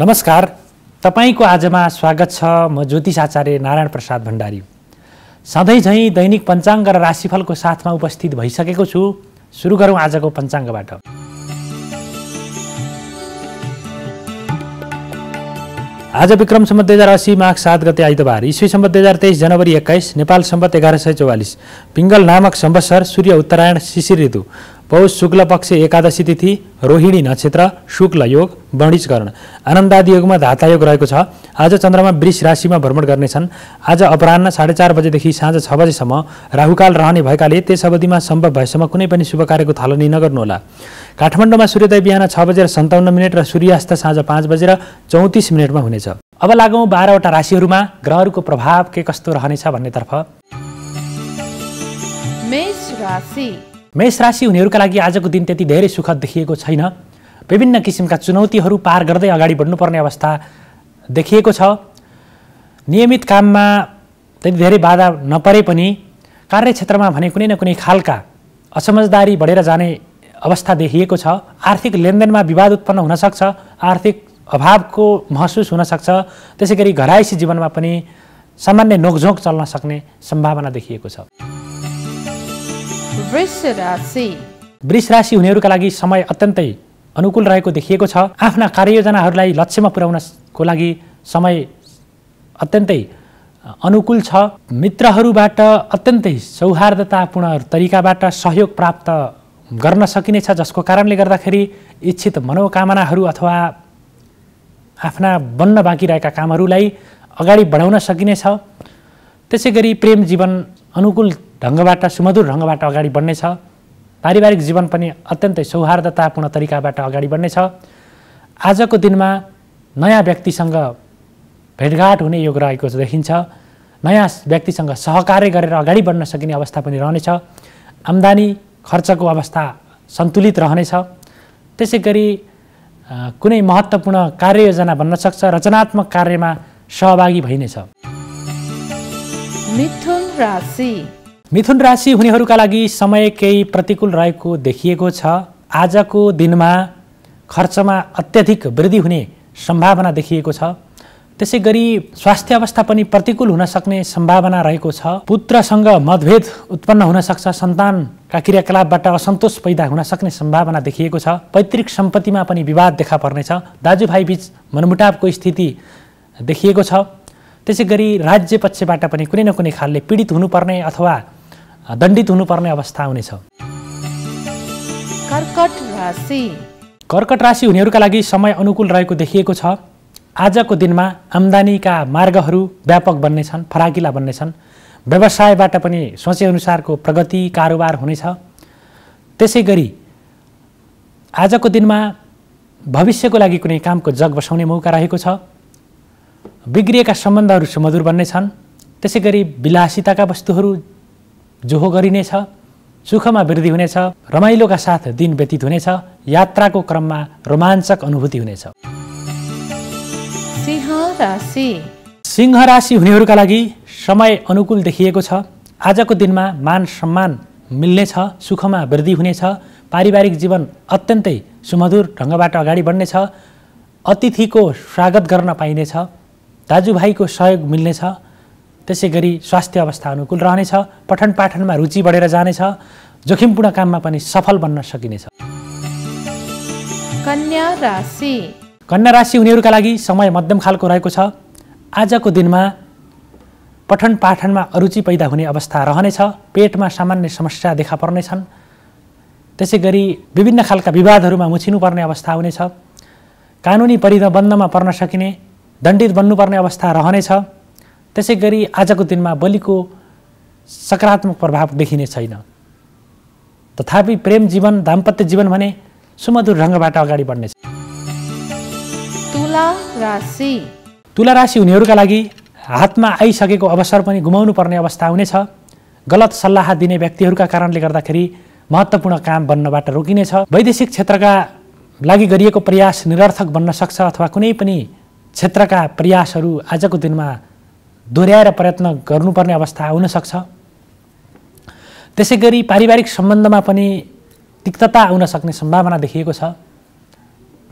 नमस्कार तपाईँको आजमा स्वागत छ म ज्योतिष आचार्य नारायण प्रसाद भण्डारी सधैँ झैँ दैनिक पञ्चाङ्ग र राशिफलको साथमा उपस्थित भइसकेको छु सुरु गरौँ आजको पञ्चाङ्गबाट आज विक्रम सम्बत दुई हजार असी माघ सात गते आइतबार ईस्वी सम्बत दुई हजार तेइस जनवरी एक्काइस नेपाल सम्बत एघार सय चौवालिस पिङ्गल नामक सम्वत्सर सूर्य उत्तरायण शिशिर ऋतु पौष शुक्ल पक्ष एकादशी तिथि रोहिणी नक्षत्र शुक्ल योग वणिजकरण आनन्दादि योगमा धाता योग रहेको छ आज चन्द्रमा वृष राशिमा भ्रमण गर्नेछन् आज अपरान्न साढे चार बजेदेखि साँझ छ बजेसम्म राहुकाल रहने भएकाले त्यस अवधिमा सम्भव भएसम्म कुनै पनि शुभ कार्यको थालनी नगर्नुहोला काठमाडौँमा सूर्योदय बिहान छ बजेर सन्ताउन्न मिनट र सूर्यास्त साँझ पाँच बजेर चौतिस मिनटमा हुनेछ अब लागौँ बाह्रवटा राशिहरूमा ग्रहहरूको प्रभाव के कस्तो रहनेछ भन्नेतर्फ मेष राशि हुनेहरूका लागि आजको दिन त्यति धेरै सुखद देखिएको छैन विभिन्न किसिमका चुनौतीहरू पार गर्दै अगाडि बढ्नुपर्ने अवस्था देखिएको छ नियमित काममा त्यति धेरै बाधा नपरे पनि कार्यक्षेत्रमा भने कुनै न कुनै खालका असमझदारी बढेर जाने अवस्था देखिएको छ आर्थिक लेनदेनमा विवाद उत्पन्न हुनसक्छ आर्थिक अभावको महसुस हुनसक्छ त्यसै गरी घरायसी जीवनमा पनि सामान्य नोकझोक चल्न सक्ने सम्भावना देखिएको छ वृष राशि वृष राशि हुनेहरूका लागि समय अत्यन्तै अनुकूल रहेको देखिएको छ आफ्ना कार्ययोजनाहरूलाई लक्ष्यमा पुर्याउनको लागि समय अत्यन्तै अनुकूल छ मित्रहरूबाट अत्यन्तै सौहार्दतापूर्ण तरिकाबाट सहयोग प्राप्त गर्न सकिनेछ जसको कारणले गर्दाखेरि इच्छित मनोकामनाहरू अथवा आफ्ना बन्न बाँकी रहेका कामहरूलाई अगाडि बढाउन सकिनेछ त्यसै गरी प्रेम जीवन अनुकूल ढङ्गबाट सुमधुर ढङ्गबाट अगाडि बढ्नेछ पारिवारिक जीवन पनि अत्यन्तै सौहार्दतापूर्ण तरिकाबाट अगाडि बढ्नेछ आजको दिनमा नयाँ व्यक्तिसँग भेटघाट हुने योग रहेको देखिन्छ नयाँ व्यक्तिसँग सहकार्य गरेर अगाडि बढ्न सकिने अवस्था पनि रहनेछ आम्दानी खर्चको अवस्था सन्तुलित रहनेछ त्यसै गरी कुनै महत्त्वपूर्ण कार्ययोजना बन्न सक्छ रचनात्मक कार्यमा सहभागी भइनेछ मिथुन राशि मिथुन राशि हुनेहरूका लागि समय केही प्रतिकूल रहेको देखिएको छ आजको दिनमा खर्चमा अत्यधिक वृद्धि हुने सम्भावना देखिएको छ त्यसै गरी स्वास्थ्य अवस्था पनि प्रतिकूल हुन सक्ने सम्भावना रहेको छ पुत्रसँग मतभेद उत्पन्न हुन सक्छ सन्तानका क्रियाकलापबाट असन्तोष पैदा हुन सक्ने सम्भावना देखिएको छ पैतृक सम्पत्तिमा पनि विवाद देखा पर्नेछ दाजुभाइबीच मनमुटावको स्थिति देखिएको छ त्यसै गरी राज्य पक्षबाट पनि कुनै न कुनै खालले पीडित हुनुपर्ने अथवा दण्डित हुनुपर्ने अवस्था हुनेछ कर्कट राशि कर्कट राशि हुनेहरूका लागि समय अनुकूल रहेको देखिएको छ आजको दिनमा आम्दानीका मार्गहरू व्यापक बन्नेछन् फराकिला बन्नेछन् व्यवसायबाट पनि सोचेअनुसारको प्रगति कारोबार हुनेछ त्यसै गरी आजको दिनमा भविष्यको लागि कुनै कामको जग बसाउने मौका रहेको छ बिग्रिएका सम्बन्धहरू सुमधुर बन्नेछन् त्यसै गरी विलासिताका वस्तुहरू जोहो गरिनेछ सुखमा वृद्धि हुनेछ रमाइलोका साथ दिन व्यतीत हुनेछ यात्राको क्रममा रोमाञ्चक अनुभूति हुनेछ सिंह राशि हुनेहरूका लागि समय अनुकूल देखिएको छ आजको दिनमा मान सम्मान मिल्नेछ सुखमा वृद्धि हुनेछ पारिवारिक जीवन अत्यन्तै सुमधुर ढङ्गबाट अगाडि बढ्नेछ अतिथिको स्वागत गर्न पाइनेछ दाजुभाइको सहयोग मिल्नेछ त्यसै गरी स्वास्थ्य अवस्था अनुकूल रहनेछ पठन पाठनमा रुचि बढेर जानेछ जोखिमपूर्ण काममा पनि सफल बन्न सकिनेछ कन्या राशि कन्या राशि उनीहरूका लागि समय मध्यम खालको रहेको छ आजको दिनमा पठन पाठनमा अरुचि पैदा हुने अवस्था रहनेछ पेटमा सामान्य समस्या देखा पर्नेछन् त्यसै गरी विभिन्न खालका विवादहरूमा मुछिनुपर्ने अवस्था हुनेछ कानुनी परिबन्धमा पर्न सकिने दण्डित बन्नुपर्ने अवस्था रहनेछ त्यसै गरी आजको दिनमा बलिको सकारात्मक प्रभाव देखिने छैन तथापि प्रेम जीवन दाम्पत्य जीवन भने सुमधुर ढङ्गबाट अगाडि बढ्नेछ तुला राशि तुला राशि हुनेहरूका लागि हातमा आइसकेको अवसर पनि गुमाउनु पर्ने अवस्था हुनेछ गलत सल्लाह दिने व्यक्तिहरूका कारणले गर्दाखेरि महत्त्वपूर्ण काम बन्नबाट रोकिनेछ वैदेशिक क्षेत्रका लागि गरिएको प्रयास निरर्थक बन्न सक्छ अथवा कुनै पनि क्षेत्रका प्रयासहरू आजको दिनमा दोहोऱ्याएर प्रयत्न गर्नुपर्ने अवस्था आउनसक्छ त्यसै गरी पारिवारिक सम्बन्धमा पनि तिक्तता आउन सक्ने सम्भावना देखिएको छ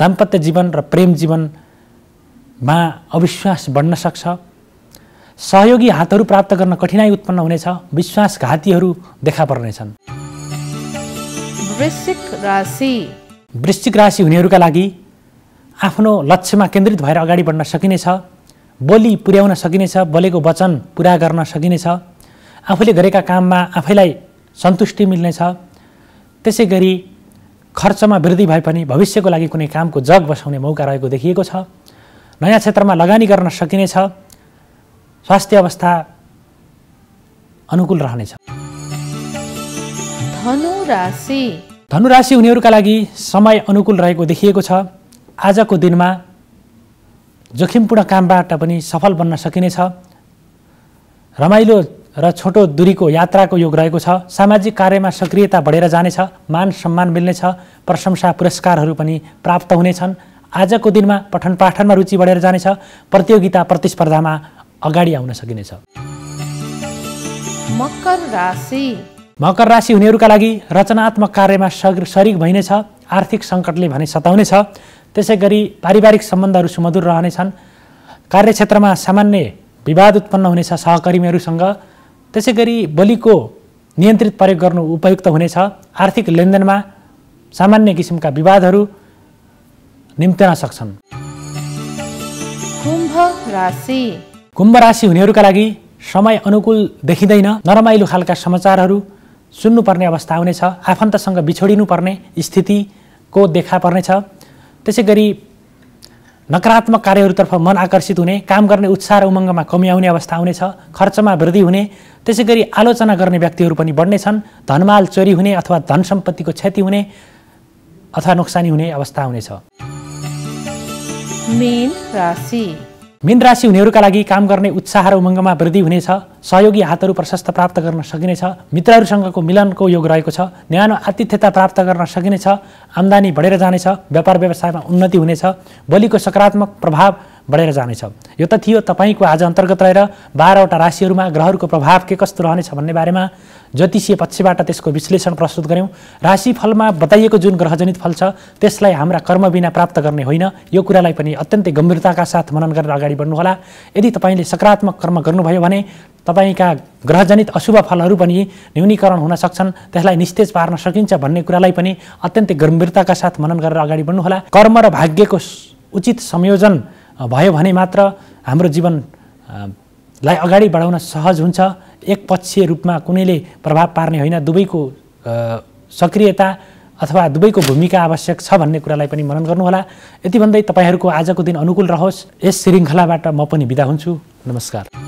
दाम्पत्य जीवन र प्रेम जीवनमा अविश्वास बढ्न सक्छ सहयोगी हातहरू प्राप्त गर्न कठिनाई उत्पन्न हुनेछ विश्वासघातीहरू देखा पर्नेछन् वृश्चिक राशि वृश्चिक राशि हुनेहरूका लागि आफ्नो लक्ष्यमा केन्द्रित भएर अगाडि बढ्न सकिनेछ बलि पुर्याउन सकिनेछ बलेको वचन पुरा गर्न सकिनेछ आफूले गरेका काममा आफैलाई सन्तुष्टि मिल्नेछ त्यसै गरी खर्चमा वृद्धि भए पनि भविष्यको लागि कुनै कामको जग बसाउने मौका रहेको देखिएको छ नयाँ क्षेत्रमा लगानी गर्न सकिनेछ स्वास्थ्य अवस्था अनुकूल रहनेछ धनुराशि धनुराशि उनीहरूका लागि समय अनुकूल रहेको देखिएको छ आजको दिनमा जोखिमपूर्ण कामबाट पनि सफल बन्न सकिनेछ रमाइलो र छोटो दूरीको यात्राको योग रहेको छ सामाजिक कार्यमा सक्रियता बढेर जानेछ मान सम्मान मिल्नेछ प्रशंसा पुरस्कारहरू पनि प्राप्त हुनेछन् आजको दिनमा पठन पाठनमा रुचि बढेर जानेछ प्रतियोगिता प्रतिस्पर्धामा अगाडि आउन सकिनेछ मकर राशि मकर राशि हुनेहरूका लागि रचनात्मक कार्यमा सग सरिक भइनेछ आर्थिक सङ्कटले भने सताउनेछ त्यसै गरी पारिवारिक सम्बन्धहरू सुमधुर रहनेछन् कार्यक्षेत्रमा सामान्य विवाद उत्पन्न हुनेछ सहकर्मीहरूसँग त्यसै गरी बलिको नियन्त्रित प्रयोग गर्नु उपयुक्त हुनेछ आर्थिक लेनदेनमा सामान्य किसिमका विवादहरू निम्तिन सक्छन् कुम्भ राशि कुम्भ राशि हुनेहरूका लागि समय अनुकूल देखिँदैन नरमाइलो खालका समाचारहरू सुन्नुपर्ने अवस्था आउनेछ आफन्तसँग बिछोडिनुपर्ने स्थितिको देखा पर्नेछ त्यसै गरी नकारात्मक कार्यहरूतर्फ मन आकर्षित हुने काम गर्ने उत्साह र उमङ्गमा कमी आउने अवस्था आउनेछ खर्चमा वृद्धि हुने त्यसै गरी आलोचना गर्ने व्यक्तिहरू पनि छन् धनमाल चोरी हुने अथवा धन सम्पत्तिको क्षति हुने अथवा नोक्सानी हुने अवस्था आउनेछ मीन राशि हुनेहरूका लागि काम गर्ने उत्साह र उमङ्गमा वृद्धि हुनेछ सहयोगी हातहरू प्रशस्त प्राप्त गर्न सकिनेछ मित्रहरूसँगको मिलनको योग रहेको छ न्यानो आतिथ्यता प्राप्त गर्न सकिनेछ आम्दानी बढेर जानेछ व्यापार व्यवसायमा उन्नति हुनेछ बोलीको सकारात्मक प्रभाव बढेर जानेछ यो त थियो तपाईँको आज अन्तर्गत रहेर बाह्रवटा राशिहरूमा ग्रहहरूको प्रभाव के कस्तो रहनेछ भन्ने बारेमा ज्योतिषीय पक्षबाट त्यसको विश्लेषण प्रस्तुत गऱ्यौँ राशिफलमा बताइएको जुन ग्रहजनित फल छ त्यसलाई हाम्रा कर्मबिना प्राप्त गर्ने होइन यो कुरालाई पनि अत्यन्तै गम्भीरताका साथ मनन गरेर अगाडि बढ्नुहोला यदि तपाईँले सकारात्मक कर्म गर्नुभयो भने तपाईँका ग्रहजनित अशुभ फलहरू पनि न्यूनीकरण हुन सक्छन् त्यसलाई निस्तेज पार्न सकिन्छ भन्ने कुरालाई पनि अत्यन्तै गम्भीरताका साथ मनन गरेर अगाडि बढ्नुहोला कर्म र भाग्यको उचित संयोजन भयो भने मात्र हाम्रो जीवनलाई अगाडि बढाउन सहज हुन्छ एकपक्षीय रूपमा कुनैले प्रभाव पार्ने होइन दुवैको सक्रियता अथवा दुवैको भूमिका आवश्यक छ भन्ने कुरालाई पनि मनन गर्नुहोला यति भन्दै तपाईँहरूको आजको दिन अनुकूल रहोस् यस श्रृङ्खलाबाट म पनि बिदा हुन्छु नमस्कार